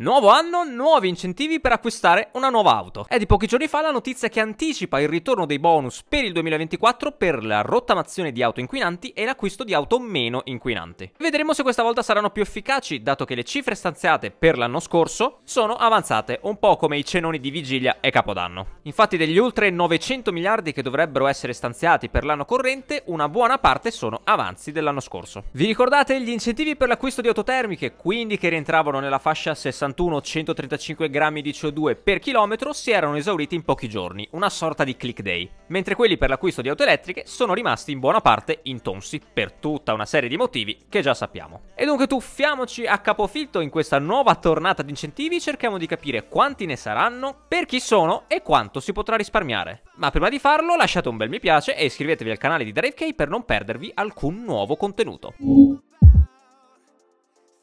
Nuovo anno, nuovi incentivi per acquistare una nuova auto. È di pochi giorni fa la notizia che anticipa il ritorno dei bonus per il 2024 per la rottamazione di auto inquinanti e l'acquisto di auto meno inquinanti. Vedremo se questa volta saranno più efficaci, dato che le cifre stanziate per l'anno scorso sono avanzate un po' come i cenoni di vigilia e capodanno. Infatti degli oltre 900 miliardi che dovrebbero essere stanziati per l'anno corrente, una buona parte sono avanzi dell'anno scorso. Vi ricordate gli incentivi per l'acquisto di auto termiche, quindi che rientravano nella fascia 60 61-135 grammi di CO2 per chilometro si erano esauriti in pochi giorni, una sorta di click day, mentre quelli per l'acquisto di auto elettriche sono rimasti in buona parte intonsi per tutta una serie di motivi che già sappiamo. E dunque tuffiamoci a capofitto in questa nuova tornata di incentivi, cerchiamo di capire quanti ne saranno, per chi sono e quanto si potrà risparmiare. Ma prima di farlo lasciate un bel mi piace e iscrivetevi al canale di DriveK per non perdervi alcun nuovo contenuto.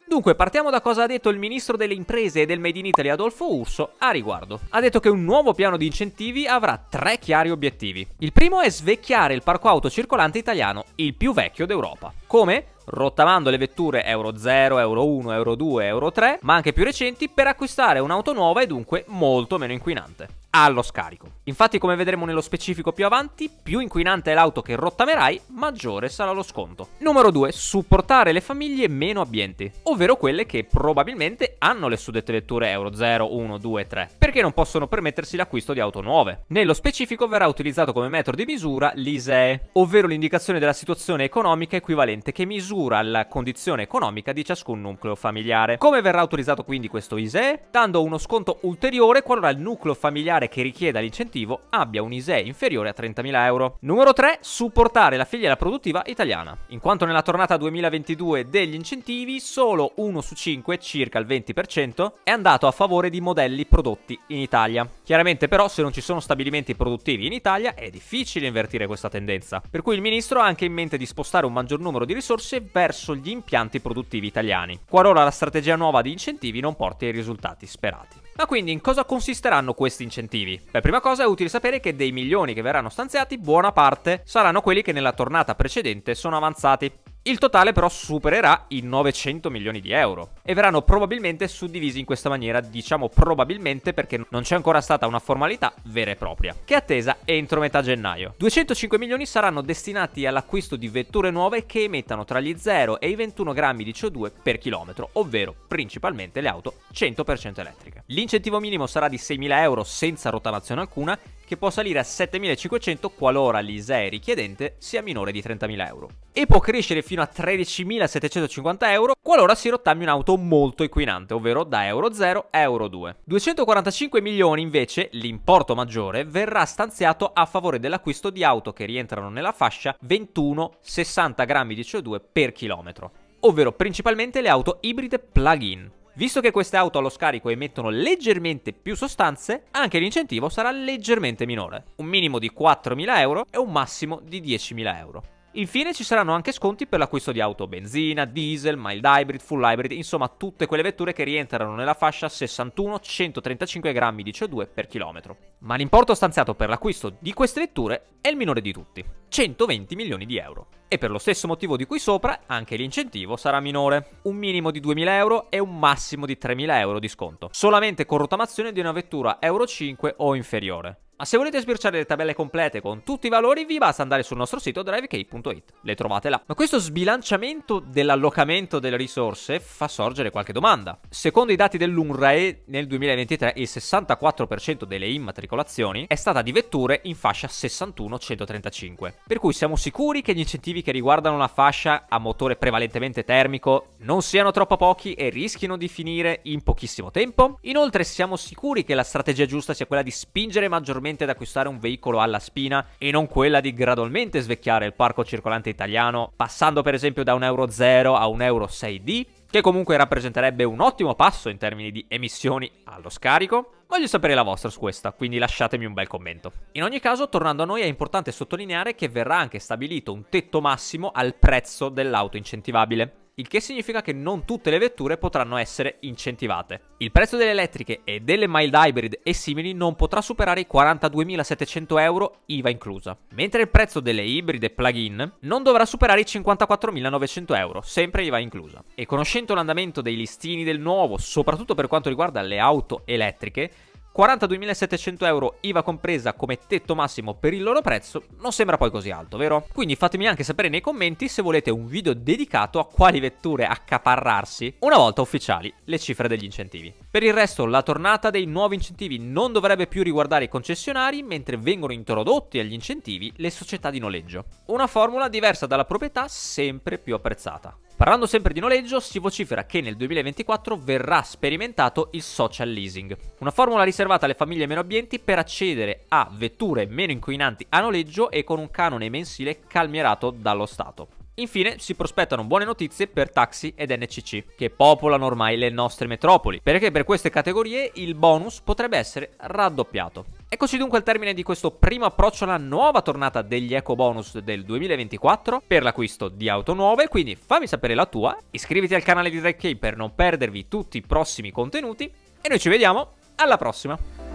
Dunque, partiamo da cosa ha detto il ministro delle imprese e del Made in Italy Adolfo Urso a riguardo. Ha detto che un nuovo piano di incentivi avrà tre chiari obiettivi. Il primo è svecchiare il parco auto circolante italiano, il più vecchio d'Europa. Come? rottamando le vetture Euro 0, Euro 1, Euro 2, Euro 3, ma anche più recenti, per acquistare un'auto nuova e dunque molto meno inquinante allo scarico. Infatti, come vedremo nello specifico più avanti, più inquinante è l'auto che rottamerai, maggiore sarà lo sconto. Numero 2. Supportare le famiglie meno abbienti, ovvero quelle che probabilmente hanno le suddette vetture Euro 0, 1, 2, 3, perché non possono permettersi l'acquisto di auto nuove. Nello specifico verrà utilizzato come metro di misura l'ISEE, ovvero l'indicazione della situazione economica equivalente che misura la condizione economica di ciascun nucleo familiare. Come verrà utilizzato quindi questo ISEE? Dando uno sconto ulteriore qualora il nucleo familiare familiare che richieda l'incentivo abbia un ISEE inferiore a 30.000 euro. Numero 3. Supportare la filiera produttiva italiana. In quanto nella tornata 2022 degli incentivi solo 1 su 5, circa il 20%, è andato a favore di modelli prodotti in Italia. Chiaramente però se non ci sono stabilimenti produttivi in Italia è difficile invertire questa tendenza, per cui il ministro ha anche in mente di spostare un maggior numero di risorse verso gli impianti produttivi italiani, qualora la strategia nuova di incentivi non porti ai risultati sperati. Ma quindi in cosa consisteranno questi incentivi? Beh, prima cosa è utile sapere che dei milioni che verranno stanziati, buona parte saranno quelli che nella tornata precedente sono avanzati. Il totale però supererà i 900 milioni di euro e verranno probabilmente suddivisi in questa maniera, diciamo probabilmente perché non c'è ancora stata una formalità vera e propria, che è attesa entro metà gennaio. 205 milioni saranno destinati all'acquisto di vetture nuove che emettano tra gli 0 e i 21 grammi di CO2 per chilometro, ovvero principalmente le auto 100% elettriche. L'incentivo minimo sarà di 6.000 euro senza rotamazione alcuna che può salire a 7.500 qualora l'ISEE richiedente sia minore di 30.000 euro. E può crescere fino a 13.750 euro qualora si rottami un'auto molto inquinante, ovvero da Euro 0 a Euro 2. 245 milioni invece, l'importo maggiore, verrà stanziato a favore dell'acquisto di auto che rientrano nella fascia 21-60 grammi di CO2 per chilometro ovvero principalmente le auto ibride plug-in. Visto che queste auto allo scarico emettono leggermente più sostanze, anche l'incentivo sarà leggermente minore, un minimo di 4.000 euro e un massimo di 10.000 euro. Infine ci saranno anche sconti per l'acquisto di auto benzina, diesel, mild hybrid, full hybrid, insomma tutte quelle vetture che rientrano nella fascia 61-135 grammi di CO2 per chilometro. Ma l'importo stanziato per l'acquisto di queste vetture è il minore di tutti. 120 milioni di euro. E per lo stesso motivo di cui sopra, anche l'incentivo sarà minore. Un minimo di 2.000 euro e un massimo di 3.000 euro di sconto, solamente con rotamazione di una vettura Euro 5 o inferiore. Ma se volete sbirciare le tabelle complete con tutti i valori vi basta andare sul nostro sito drivekey.it, le trovate là. Ma questo sbilanciamento dell'allocamento delle risorse fa sorgere qualche domanda. Secondo i dati dell'UNRAE nel 2023 il 64% delle immatricolazioni è stata di vetture in fascia 61-135, per cui siamo sicuri che gli incentivi che riguardano la fascia a motore prevalentemente termico non siano troppo pochi e rischino di finire in pochissimo tempo? Inoltre siamo sicuri che la strategia giusta sia quella di spingere maggiormente gradualmente ad acquistare un veicolo alla spina e non quella di gradualmente svecchiare il parco circolante italiano, passando per esempio da un Euro 0 a un Euro 6D, che comunque rappresenterebbe un ottimo passo in termini di emissioni allo scarico. Voglio sapere la vostra su questa, quindi lasciatemi un bel commento. In ogni caso, tornando a noi, è importante sottolineare che verrà anche stabilito un tetto massimo al prezzo dell'auto incentivabile il che significa che non tutte le vetture potranno essere incentivate. Il prezzo delle elettriche e delle mild hybrid e simili non potrà superare i 42.700 euro IVA inclusa, mentre il prezzo delle ibride plug-in non dovrà superare i 54.900 euro, sempre IVA inclusa. E conoscendo l'andamento dei listini del nuovo, soprattutto per quanto riguarda le auto elettriche, 42.700 euro IVA compresa come tetto massimo per il loro prezzo non sembra poi così alto, vero? Quindi fatemi anche sapere nei commenti se volete un video dedicato a quali vetture accaparrarsi una volta ufficiali le cifre degli incentivi. Per il resto la tornata dei nuovi incentivi non dovrebbe più riguardare i concessionari mentre vengono introdotti agli incentivi le società di noleggio. Una formula diversa dalla proprietà sempre più apprezzata. Parlando sempre di noleggio, si vocifera che nel 2024 verrà sperimentato il social leasing, una formula riservata alle famiglie meno abbienti per accedere a vetture meno inquinanti a noleggio e con un canone mensile calmierato dallo Stato. Infine si prospettano buone notizie per taxi ed NCC, che popolano ormai le nostre metropoli, perché per queste categorie il bonus potrebbe essere raddoppiato. Eccoci dunque al termine di questo primo approccio alla nuova tornata degli eco bonus del 2024 per l'acquisto di auto nuove, quindi fammi sapere la tua, iscriviti al canale di DriveK per non perdervi tutti i prossimi contenuti e noi ci vediamo alla prossima!